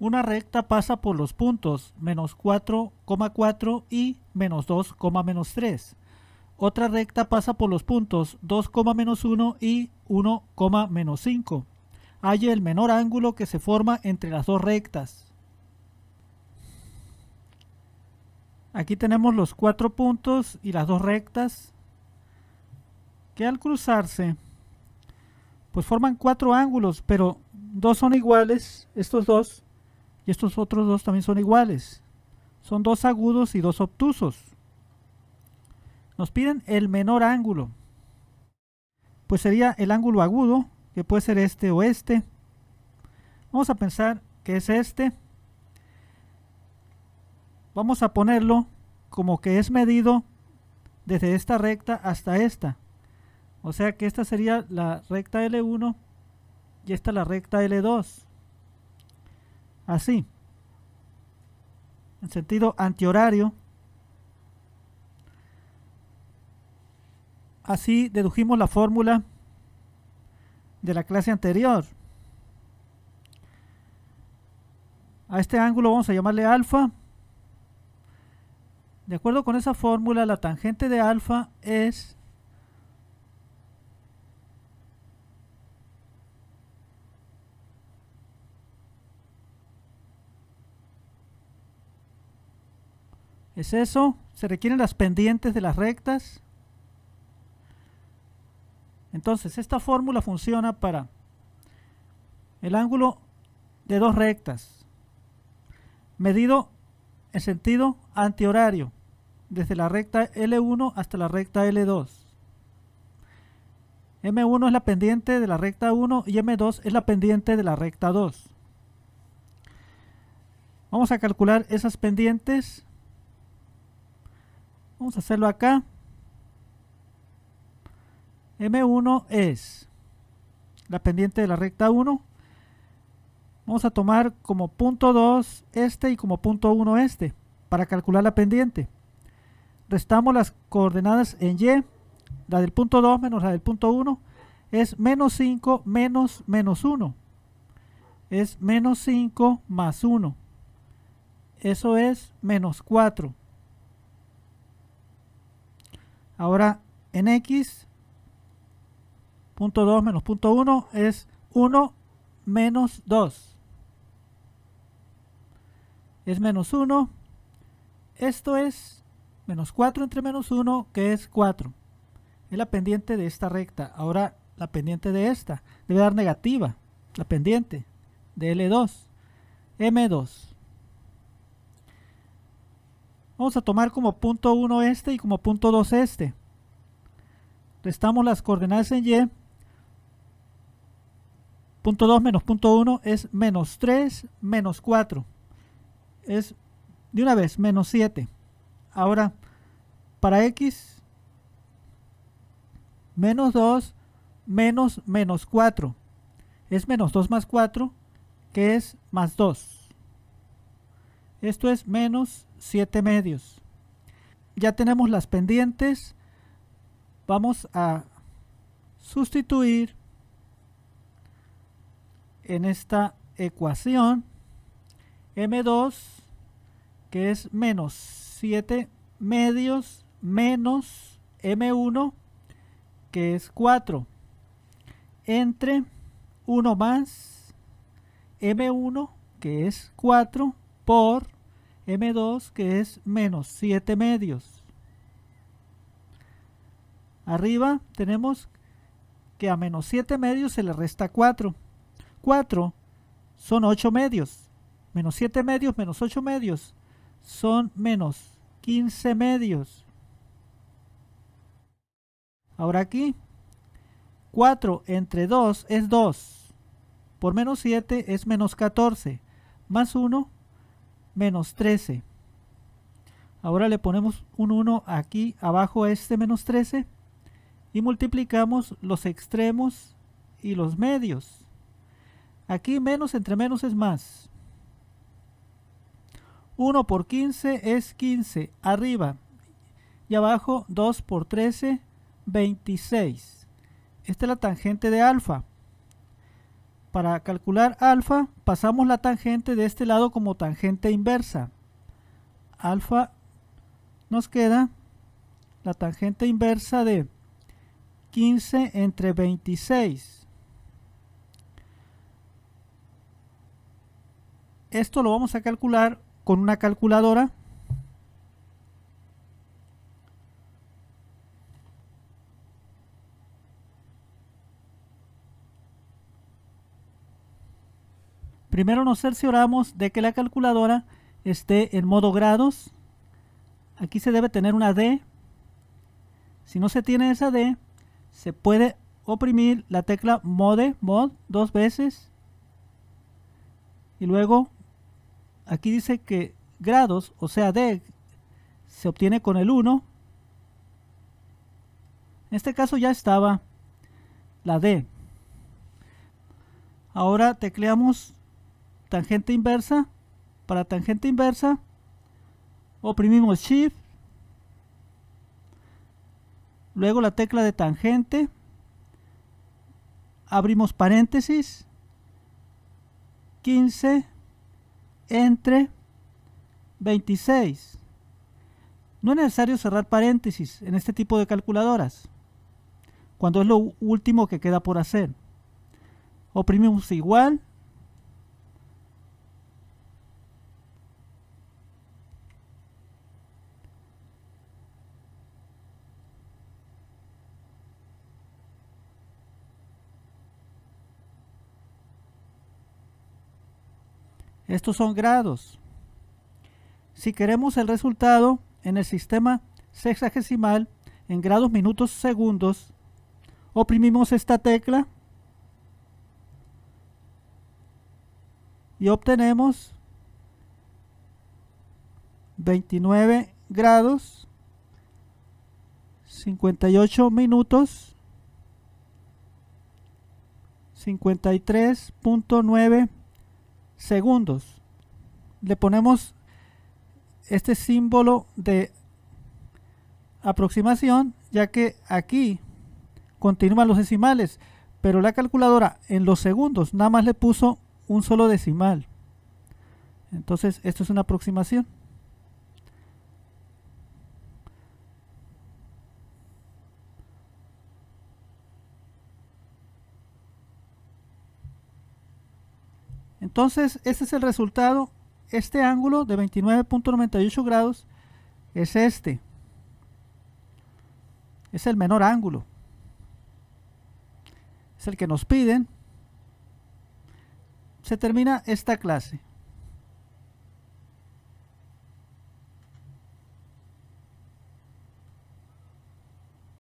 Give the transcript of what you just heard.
Una recta pasa por los puntos menos 4,4 y menos menos 3. Otra recta pasa por los puntos menos 2, 1 y menos 1, 5. Hay el menor ángulo que se forma entre las dos rectas. Aquí tenemos los cuatro puntos y las dos rectas que al cruzarse pues forman cuatro ángulos, pero dos son iguales, estos dos, estos otros dos también son iguales. Son dos agudos y dos obtusos. Nos piden el menor ángulo. Pues sería el ángulo agudo, que puede ser este o este. Vamos a pensar que es este. Vamos a ponerlo como que es medido desde esta recta hasta esta. O sea que esta sería la recta L1 y esta la recta L2 así, en sentido antihorario. Así dedujimos la fórmula de la clase anterior. A este ángulo vamos a llamarle alfa. De acuerdo con esa fórmula, la tangente de alfa es ¿Es eso? ¿Se requieren las pendientes de las rectas? Entonces, esta fórmula funciona para el ángulo de dos rectas, medido en sentido antihorario, desde la recta L1 hasta la recta L2. M1 es la pendiente de la recta 1 y M2 es la pendiente de la recta 2. Vamos a calcular esas pendientes Vamos a hacerlo acá. M1 es la pendiente de la recta 1. Vamos a tomar como punto 2 este y como punto 1 este para calcular la pendiente. Restamos las coordenadas en Y. La del punto 2 menos la del punto 1 es menos 5 menos menos 1. Es menos 5 más 1. Eso es menos 4. Ahora en x, punto 2 menos punto 1 es 1 menos 2. Es menos 1. Esto es menos 4 entre menos 1, que es 4. Es la pendiente de esta recta. Ahora la pendiente de esta debe dar negativa. La pendiente de L2. M2. Vamos a tomar como punto 1 este y como punto 2 este. Restamos las coordenadas en Y. Punto 2 menos punto 1 es menos 3 menos 4. Es de una vez menos 7. Ahora, para X, menos 2 menos menos 4. Es menos 2 más 4, que es más 2. Esto es menos 7 medios. Ya tenemos las pendientes. Vamos a sustituir en esta ecuación M2 que es menos 7 medios menos M1 que es 4 entre 1 más M1 que es 4 por M2, que es menos 7 medios. Arriba tenemos que a menos 7 medios se le resta 4. 4 son 8 medios. Menos 7 medios menos 8 medios son menos 15 medios. Ahora aquí, 4 entre 2 es 2. Por menos 7 es menos 14. Más 1 menos 13. Ahora le ponemos un 1 aquí abajo a este menos 13 y multiplicamos los extremos y los medios. Aquí menos entre menos es más. 1 por 15 es 15, arriba y abajo 2 por 13, 26. Esta es la tangente de alfa. Para calcular alfa, pasamos la tangente de este lado como tangente inversa. Alfa nos queda la tangente inversa de 15 entre 26. Esto lo vamos a calcular con una calculadora Primero nos cercioramos de que la calculadora esté en modo grados. Aquí se debe tener una D. Si no se tiene esa D, se puede oprimir la tecla mode, mod, dos veces. Y luego, aquí dice que grados, o sea D, se obtiene con el 1. En este caso ya estaba la D. Ahora tecleamos tangente inversa. Para tangente inversa, oprimimos Shift. Luego la tecla de tangente. Abrimos paréntesis. 15 entre 26. No es necesario cerrar paréntesis en este tipo de calculadoras, cuando es lo último que queda por hacer. Oprimimos igual, Estos son grados. Si queremos el resultado en el sistema sexagesimal en grados, minutos, segundos, oprimimos esta tecla y obtenemos 29 grados, 58 minutos, 53.9 segundos. Le ponemos este símbolo de aproximación, ya que aquí continúan los decimales, pero la calculadora en los segundos nada más le puso un solo decimal. Entonces, esto es una aproximación. Entonces, este es el resultado. Este ángulo de 29.98 grados es este. Es el menor ángulo. Es el que nos piden. Se termina esta clase.